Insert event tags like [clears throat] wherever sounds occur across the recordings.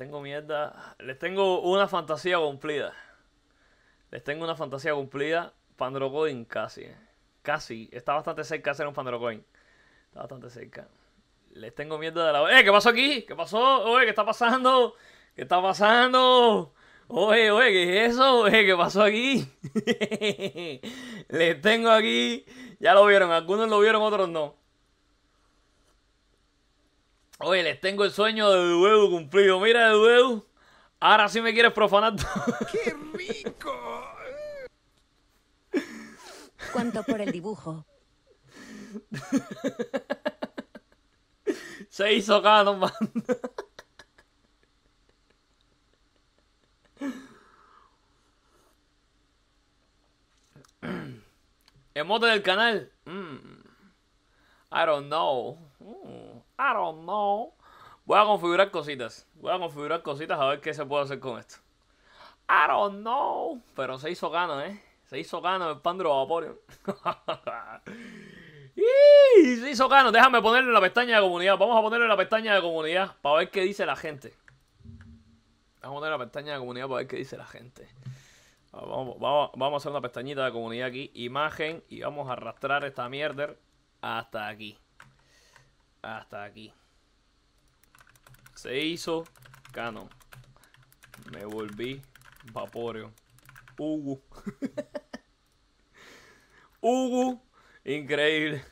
tengo mierda. Les tengo una fantasía cumplida. Les tengo una fantasía cumplida. Pandrocoin casi. Casi. Está bastante cerca de ser un Pandrocoin. Está bastante cerca. Les tengo mierda de la. ¡Eh! ¿Qué pasó aquí? ¿Qué pasó? Oye, ¿qué está pasando? ¿Qué está pasando? Oye, oye, ¿qué es eso? Oye, ¿qué pasó aquí? [laughs] Les tengo aquí. Ya lo vieron. Algunos lo vieron, otros no. Oye, les tengo el sueño de huevo cumplido. Mira, huevo. Ahora sí me quieres profanar. [laughs] ¡Qué rico! ¿Cuánto por el dibujo? [laughs] Se hizo cada [laughs] man. Emote del canal. Mm. I don't know. Mm. I don't know. Voy a configurar cositas. Voy a configurar cositas a ver qué se puede hacer con esto. I don't know. Pero se hizo gano, ¿eh? Se hizo gano el Pandro Vaporeon. [laughs] y se hizo gano. Déjame ponerle la pestaña de comunidad. Vamos a ponerle la pestaña de comunidad para ver qué dice la gente. Vamos a poner la pestaña de comunidad para ver qué dice la gente. Ah, vamos, vamos a hacer una pestañita de comunidad aquí. Imagen. Y vamos a arrastrar esta mierda hasta aquí hasta aquí. Se hizo canon. Me volví vaporeo. Hugo. Hugo. [laughs] Increíble.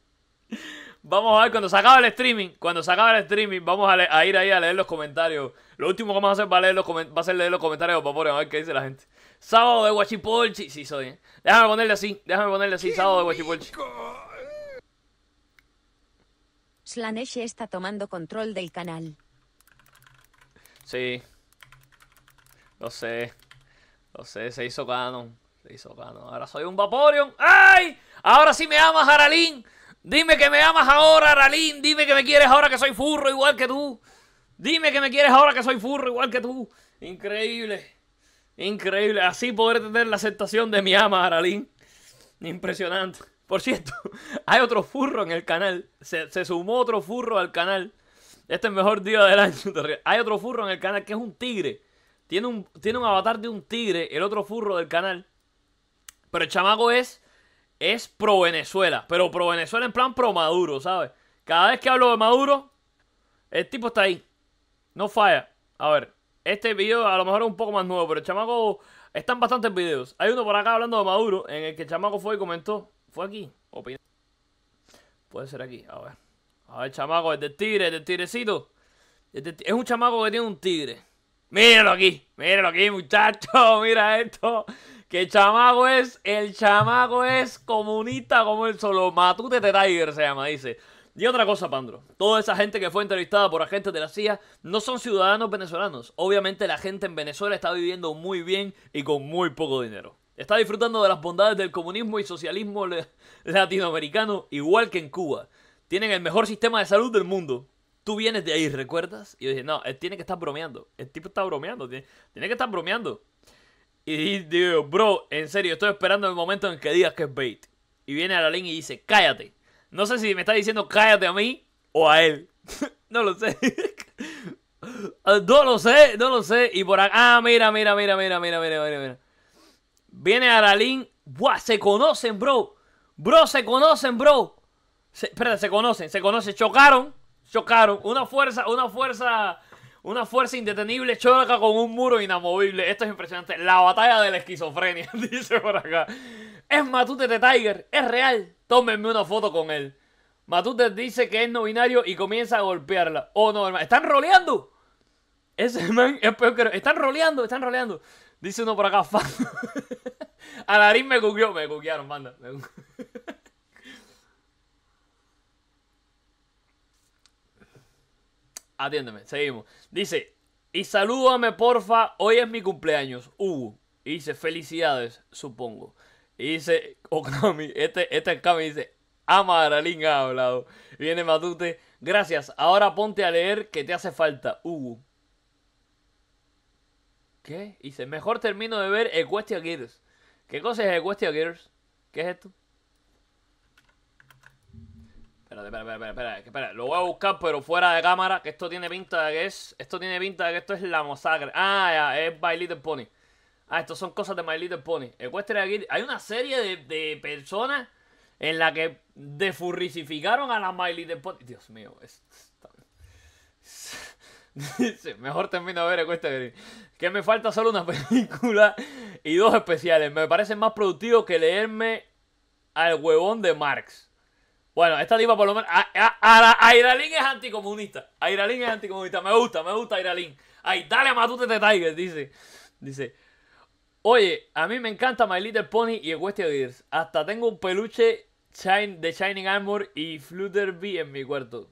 [laughs] vamos a ver cuando se acaba el streaming. Cuando se acabe el streaming, vamos a, ir ahí a leer los comentarios. Lo último que vamos a hacer va a, leer los ser leer los comentarios de Vaporeo. A ver qué dice la gente. Sábado de Guachipolchi. Sí, soy ¿eh? Déjame ponerle así. Déjame ponerle así. Sábado de Guachipolchi. Slanesh está tomando control del canal. Sí. Lo sé. Lo sé, se hizo canon. Se hizo canon. Ahora soy un Vaporeon. ¡Ay! Ahora sí me amas, Aralín. Dime que me amas ahora, Aralín. Dime que me quieres ahora que soy furro igual que tú. Dime que me quieres ahora que soy furro igual que tú. Increíble. Increíble. Así poder tener la aceptación de mi ama, Aralín. Impresionante. Por cierto, [laughs] hay otro furro en el canal. Se, sumó otro furro al canal. Este es el mejor día del año. Hay otro furro en el canal que es un tigre. Tiene un, tiene un avatar de un tigre, el otro furro del canal. Pero el chamaco es, es pro Venezuela. Pero pro Venezuela en plan pro Maduro, ¿sabes? Cada vez que hablo de Maduro, el tipo está ahí. No falla. A ver, este video a lo mejor es un poco más nuevo, pero el chamaco... Están bastantes videos. Hay uno por acá hablando de Maduro, en el que el chamaco fue y comentó ¿Fue aquí? Puede ser aquí, a ver. A ver, chamaco, es del tigre, es del tigrecito. Es, un chamaco que tiene un tigre. Míralo aquí, míralo aquí, muchacho, [laughs] mira esto. Que chamago chamaco es, el chamaco es comunista como el solo. Matute de Tiger se llama, dice. Y otra cosa, Pandro. Toda esa gente que fue entrevistada por agentes de la CIA no son ciudadanos venezolanos. Obviamente la gente en Venezuela está viviendo muy bien y con muy poco dinero. Está disfrutando de las bondades del comunismo y socialismo [laughs] latinoamericano, igual que en Cuba. Tienen el mejor sistema de salud del mundo. Tú vienes de ahí, ¿recuerdas? Y yo dije, no, él tiene que estar bromeando. El tipo está bromeando, tiene, que estar bromeando. Y digo, bro, en serio, estoy esperando el momento en que digas que es bait. Y viene a la línea y dice, cállate. No sé si me está diciendo cállate a mí o a él. [laughs] no lo sé. [laughs] no lo sé, no lo sé. Y por acá, ah, mira, mira, mira, mira, mira, mira, mira. mira. Viene Aralín. ¡Buah! Se conocen, bro. Bro, se conocen, bro. Espera, se conocen, se conocen. Chocaron. Chocaron. Una fuerza, una fuerza. Una fuerza indetenible choca con un muro inamovible. Esto es impresionante. La batalla de la esquizofrenia, [laughs] dice por acá. Es Matute de Tiger, es real. Tómenme una foto con él. Matute dice que es no binario y comienza a golpearla. Oh no, hermano. ¡Están roleando! Ese man es peor que. Están roleando, están roleando. Dice uno por acá, [laughs] A Alarín me cuqueó. Me cuquearon, manda. [laughs] Atiéndeme, seguimos. Dice, y salúdame porfa, hoy es mi cumpleaños, Hugo. Y dice, felicidades, supongo. Y dice, Okami, este, este cami dice, ama a la ha hablado. viene Matute, gracias, ahora ponte a leer que te hace falta, Hugo. ¿Qué? dice, mejor termino de ver Equestria Gears. ¿Qué cosa es el Gears? ¿Qué es esto? Espérate, espera, espera, espera, espera, Lo voy a buscar, pero fuera de cámara, que esto tiene pinta de que es... Esto tiene pinta de que esto es la masacre. Ah, ya, es My Little Pony. Ah, estos son cosas de My Little Pony. Equestria Hay una serie de, de, personas en la que defurricificaron a las My Little Pony. Dios mío, es... [laughs] mejor termino de ver cuesta Green. Que me falta solo una [laughs] película y dos especiales. Me parece más productivos que leerme al huevón de Marx. Bueno, esta diva por lo menos... A, es anticomunista. Airalín es anticomunista. Me gusta, me gusta Airalín. Ay, dale a Matute de Tiger, dice. Dice... Oye, a mí me encanta My Little Pony y Equestria Gears. Hasta tengo un peluche de Shining Armor y Flutterby en mi cuarto.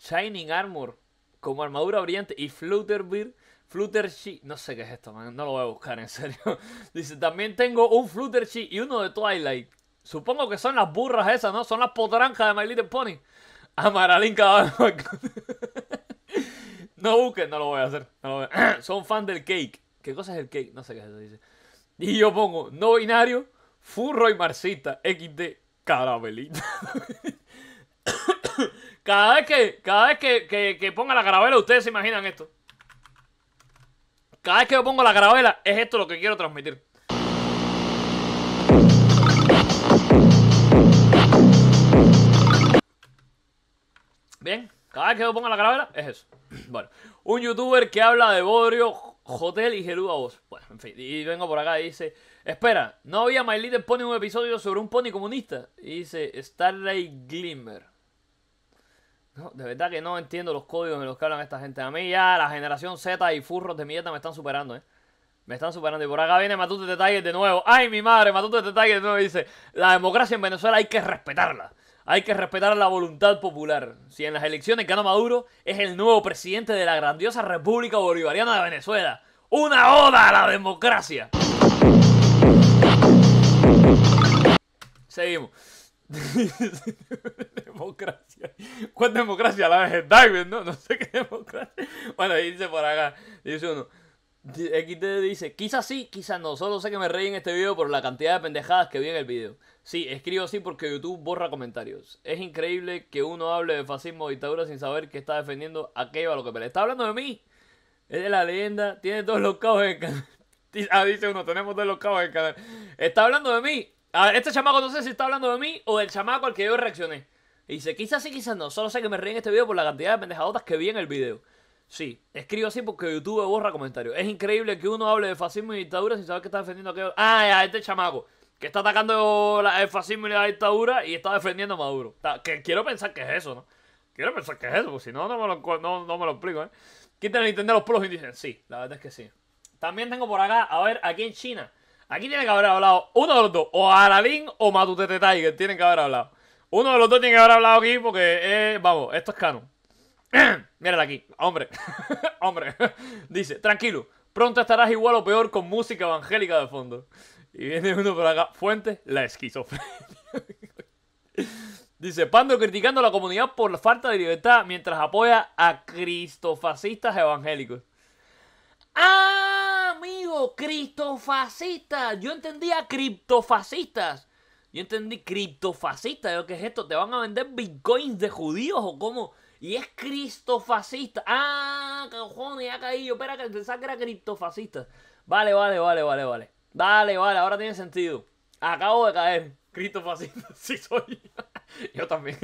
Shining Armor como armadura brillante y Flutter Fluttershy, no sé qué es esto, man. no lo voy a buscar en serio. [laughs] Dice, también tengo un Fluttershy y uno de Twilight. Supongo que son las burras esas, ¿no? Son las potranjas de My Little Pony. Amaralín [laughs] ah, cada [laughs] No busques no lo voy a hacer. [clears throat] Son fan del cake. ¿Qué cosa es el cake? No sé qué es eso, dice. Y yo pongo no binario, furro y marxista, XD, caramelita. Cada vez que, cada que, ponga la carabela, ustedes se imaginan esto. Cada vez que yo pongo la carabela, es esto lo que quiero transmitir. Bien, cada vez que yo ponga la carabela, es eso. Bueno, un youtuber que habla de Borio, Hotel y Geruda Voz. Bueno, en fin, y vengo por acá y dice: Espera, ¿no había My Little Pony un episodio sobre un pony comunista? Y dice: Starlight Glimmer de verdad que no entiendo los códigos en los que hablan esta gente. A mí ya la generación Z y furros de mierda me están superando, ¿eh? Me están superando. Y por acá viene Matute de Tiger de nuevo. ¡Ay, mi madre! Matute de Tiger de nuevo dice: La democracia en Venezuela hay que respetarla. Hay que respetar la voluntad popular. Si en las elecciones gana Maduro, es el nuevo presidente de la grandiosa República Bolivariana de Venezuela. ¡Una oda a la democracia! Seguimos. [laughs] democracia. ¿Cuál democracia? La de ¿no? No sé qué democracia. Bueno, dice por acá, dice uno. XD dice, quizás sí, quizás no. Solo sé que me reí en este video por la cantidad de pendejadas que vi en el video. Sí, escribo así porque YouTube borra comentarios. Es increíble que uno hable de fascismo o dictadura sin saber que está defendiendo a lo que pelea. ¿Está hablando de mí? Es de la leyenda. Tiene todos los cabos en el canal. [laughs] Ah, dice uno, tenemos todos los cabos en el canal. Está hablando de mí. A este chamaco no sé si está hablando de mí o del chamaco al que yo reaccioné. Y dice, quizás sí, quizás no. Solo sé que me ríen este video por la cantidad de pendejadotas que vi en el video. Sí, escribo así porque YouTube borra comentarios. Es increíble que uno hable de fascismo y dictadura sin saber que está defendiendo a aquello. Ah, ya, este chamaco. Que está atacando el fascismo y la dictadura y está defendiendo a Maduro. que quiero pensar que es eso, ¿no? Quiero pensar que es eso, porque si no, no me lo, explico, ¿eh? Quiten el los y indígenas. Sí, la verdad es que sí. También tengo por acá, a ver, aquí en China. Aquí tiene que haber hablado uno de los dos, o Aladín o Matutete Tiger, tienen que haber hablado. Uno de los dos tiene que haber hablado aquí porque, vamos, esto es canon. [clears throat] Mírala aquí, hombre, [laughs] hombre. [laughs] Dice, tranquilo, pronto estarás igual o peor con música evangélica de fondo. Y viene uno por acá, Fuente, la esquizofrenia. [laughs] Dice, Pando criticando a la comunidad por la falta de libertad mientras apoya a cristofascistas evangélicos. ¡Ah! amigo, criptofascistas. Yo entendía criptofascistas. Yo entendí criptofascista. Yo, ¿qué es esto? ¿Te van a vender bitcoins de judíos o cómo? Y es cristofascista. Ah, cojones, ya caí. Yo espera que te que era criptofascista. Vale, vale, vale, vale, vale. Vale, vale, ahora tiene sentido. Acabo de caer. Cristofascista, [laughs] sí soy. yo también.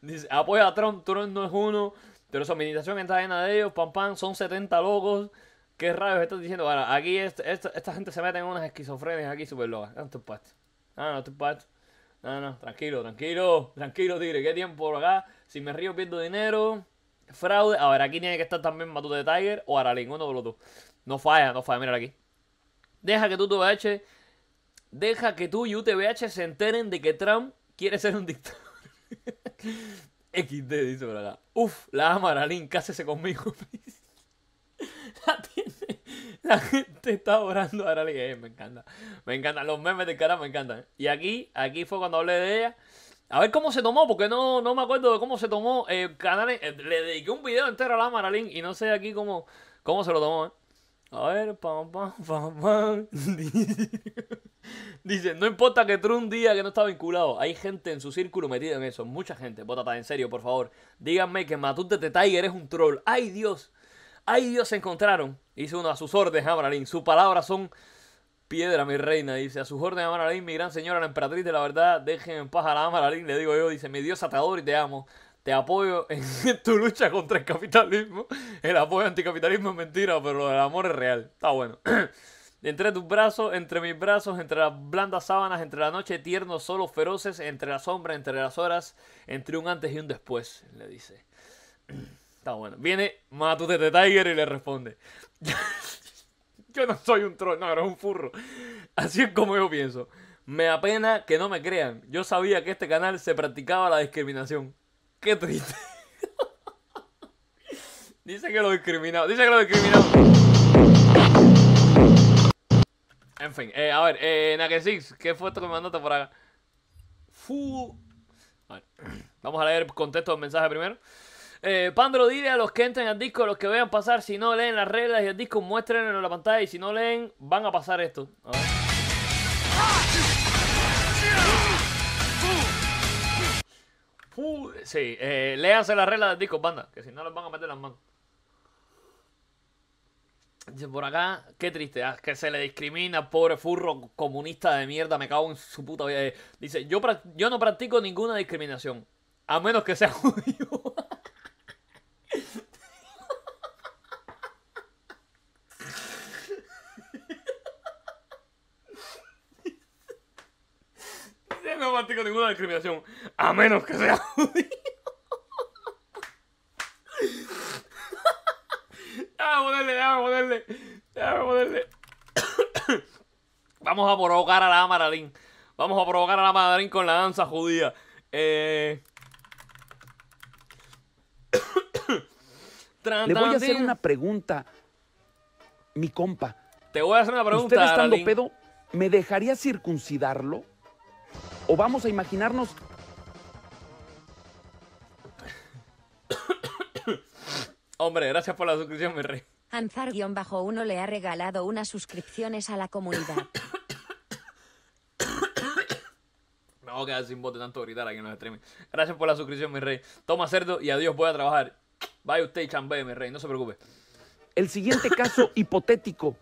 Dice, apoya a Trump, Trump no es uno. Pero su administración está llena de ellos. Pam, pam, son 70 locos. ¿Qué rayos estás diciendo? Bueno, aquí esta gente se mete en unas esquizofrenias aquí súper locas. Ah, no, No, no, No, no, tranquilo, tranquilo, tranquilo, tigre. ¿Qué tiempo por acá? Si me río, pierdo dinero. Fraude. A ver, aquí tiene que estar también Matute de Tiger o Aralín, uno de los dos. No falla, no falla, mira aquí. Deja que tú TVH, deja que tú y UTVH se enteren de que Trump quiere ser un dictador. [laughs] XD dice por acá. Uf, la ama Aralín, cásese conmigo, [laughs] [laughs] La, gente está orando ahora me encanta. Me encantan los memes de cara, me encantan. Y aquí, aquí fue cuando hablé de ella. A ver cómo se tomó, porque no, no me acuerdo de cómo se tomó. Eh, canales, eh, le dediqué un video entero a la Maralín y no sé aquí cómo, cómo se lo tomó. Eh. A ver, pam, pam, pam, pam. [laughs] Dice, no importa que un día que no está vinculado. Hay gente en su círculo metida en eso. Mucha gente. Botata, en serio, por favor. Díganme que Matute Tiger es un troll. ¡Ay, Dios! Ahí Dios se encontraron. Dice uno, a sus órdenes, Amaralín. Sus palabras son piedra, mi reina. Dice, a sus órdenes, Amaralín, mi gran señora, la emperatriz de la verdad. Dejen en paz a la Amaralín, le digo yo. Dice, mi Dios atador y te amo. Te apoyo en [laughs] tu lucha contra el capitalismo. El apoyo anticapitalismo es mentira, pero el amor es real. Está bueno. [clears throat] Entre tus brazos, entre mis brazos, entre las blandas sábanas, entre la noche tierno, solos, feroces, entre la sombra, entre las horas, entre un antes y un después, le dice. [clears throat] Está bueno. Viene Matute de Tiger y le responde. [laughs] yo no soy un troll, no, eres un furro. Así es como yo pienso. Me apena que no me crean. Yo sabía que este canal se practicaba la discriminación. Qué triste. [laughs] dice que lo discriminado. Dice que lo discriminado. En fin, eh, a ver, eh, Nakesix, ¿qué fue esto que me mandaste por acá? Fu. vamos a leer el contexto del mensaje primero. Eh, Pandro, dile a los que entren al disco, a los que vean pasar, si no leen las reglas y el disco, muéstrenlo en la pantalla. Y si no leen, van a pasar esto. A sí, eh, léanse las reglas del disco, banda, que si no les van a meter las manos. Dice por acá, qué triste, ah, que se le discrimina pobre furro comunista de mierda, me cago en su puta vida. Eh, dice, yo, yo no practico ninguna discriminación, a menos que sea [laughs] judío. [laughs] no practico ninguna discriminación. A menos que sea judío. déjame déjame ponerle. ponerle. Vamos a provocar a la Amaralín Vamos a provocar a la madrín con la danza judía. Eh. [coughs] Le voy a hacer una pregunta, mi compa. Te voy a hacer una pregunta. ¿Usted estando pedo, me dejaría circuncidarlo? o vamos a imaginarnos... Hombre, gracias por la suscripción, mi rey. Anzar-1 le ha regalado unas suscripciones a la comunidad. [coughs] Me voy a quedar sin bote tanto gritar aquí en los Gracias por la suscripción, mi rey. Toma cerdo y adiós, voy a trabajar. Bye, usted y mi rey, no se preocupe. El siguiente caso [coughs] hipotético.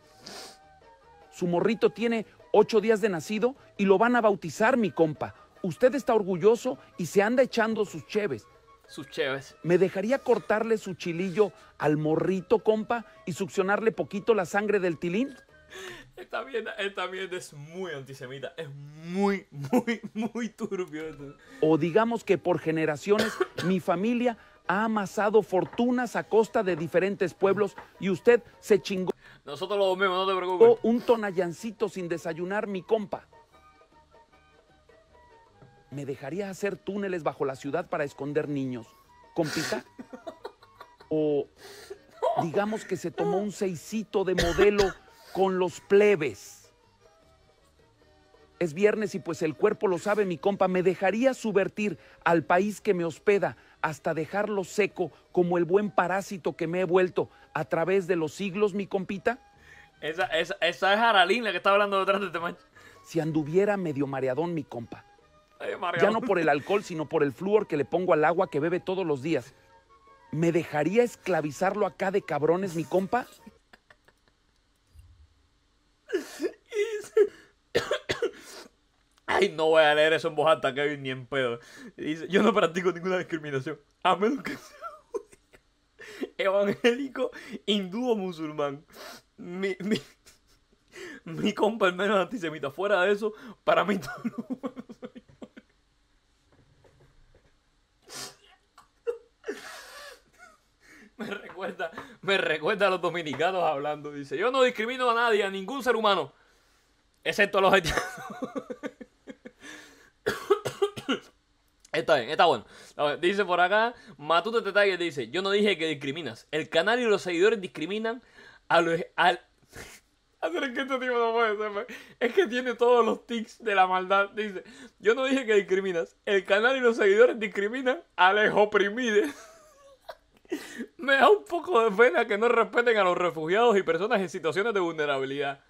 Su morrito tiene ocho días de nacido y lo van a bautizar, mi compa. Usted está orgulloso y se anda echando sus cheves. Sus cheves. ¿Me dejaría cortarle su chilillo al morrito, compa, y succionarle poquito la sangre del tilín? Esta [laughs] bien, es muy antisemita, es muy, muy, muy turbio. O digamos que por generaciones [coughs] mi familia ha amasado fortunas a costa de diferentes pueblos y usted se chingó nosotros lo dormimos, no te preocupes. Un tonallancito sin desayunar, mi compa. ¿Me dejaría hacer túneles bajo la ciudad para esconder niños, compita? O digamos que se tomó un seisito de modelo con los plebes. Es viernes y pues el cuerpo lo sabe, mi compa. ¿Me dejaría subvertir al país que me hospeda hasta dejarlo seco como el buen parásito que me he vuelto a través de los siglos, mi compita? Esa, esa, esa es Aralín la que está hablando detrás de este Si anduviera medio mareadón, mi compa. ya no por el alcohol, sino por el flúor que le pongo al agua que bebe todos los días. ¿Me dejaría esclavizarlo acá de cabrones, mi compa? Ay, no voy a leer eso en voz alta, Kevin, ni en pedo. Dice, yo no practico ninguna discriminación, a menos que [laughs] sea evangélico, hindú o musulmán. Mi, compa el menos antisemita. Fuera de eso, para mí todo lo Me recuerda, me recuerda a los dominicanos hablando. Dice, yo no discrimino a nadie, a ningún ser humano, excepto a los haitianos. está bueno. dice por acá, Matute Detalle dice, yo no dije que discriminas. El canal y los seguidores discriminan a los... [laughs] Hacer que este tipo no puede ser. Pues. Es que tiene todos los tics de la maldad. Dice, yo no dije que discriminas. El canal y los seguidores discriminan a los oprimides. [laughs] Me da un poco de pena que no respeten a los refugiados y personas en situaciones de vulnerabilidad.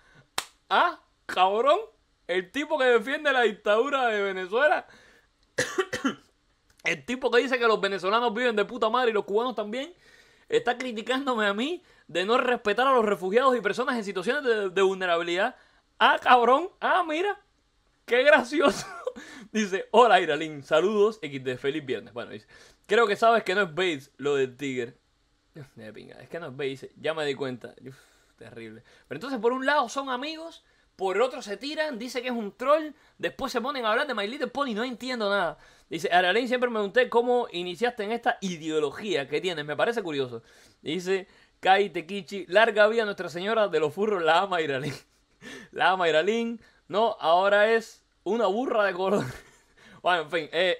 Ah, cabrón. El tipo que defiende la dictadura de Venezuela el tipo que dice que los venezolanos viven de puta madre y los cubanos también, está criticándome a mí de no respetar a los refugiados y personas en situaciones de, vulnerabilidad. Ah, cabrón. Ah, mira. Qué gracioso. [laughs] dice, hola Iralín, saludos, de feliz viernes. Bueno, dice, creo que sabes que no es Bates lo del Tiger. [laughs] Es que no es Bates, ya me di cuenta. terrible. Pero entonces, por un lado, son amigos por otro se tiran, dice que es un troll, después se ponen a hablar de My Little Pony, no entiendo nada. Dice, Aralín siempre me pregunté cómo iniciaste en esta ideología que tienes, me parece curioso. Dice, Kai Tequichi, larga vida Nuestra Señora de los Furros, la ama Iralín. [laughs] la ama Iralín, no, ahora es una burra de color. [laughs] bueno, en fin, eh,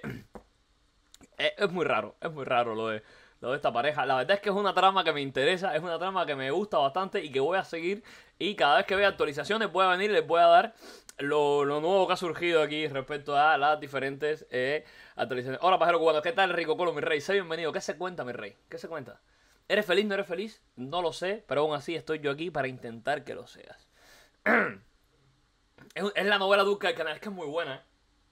[clears throat] eh, es muy raro, es muy raro lo de, lo de esta pareja. La verdad es que es una trama que me interesa, es una trama que me gusta bastante y que voy a seguir y cada vez que vea actualizaciones voy a venir y les voy a dar lo, nuevo que ha surgido aquí respecto a las diferentes eh, actualizaciones. Hola, pajero cubano, ¿qué tal, Rico Colo, mi rey? Sé bienvenido. ¿Qué se cuenta, mi rey? ¿Qué se cuenta? ¿Eres feliz? ¿No eres feliz? No lo sé, pero aún así estoy yo aquí para intentar que lo seas. [clears throat] es, la novela duca del canal, es que es muy buena.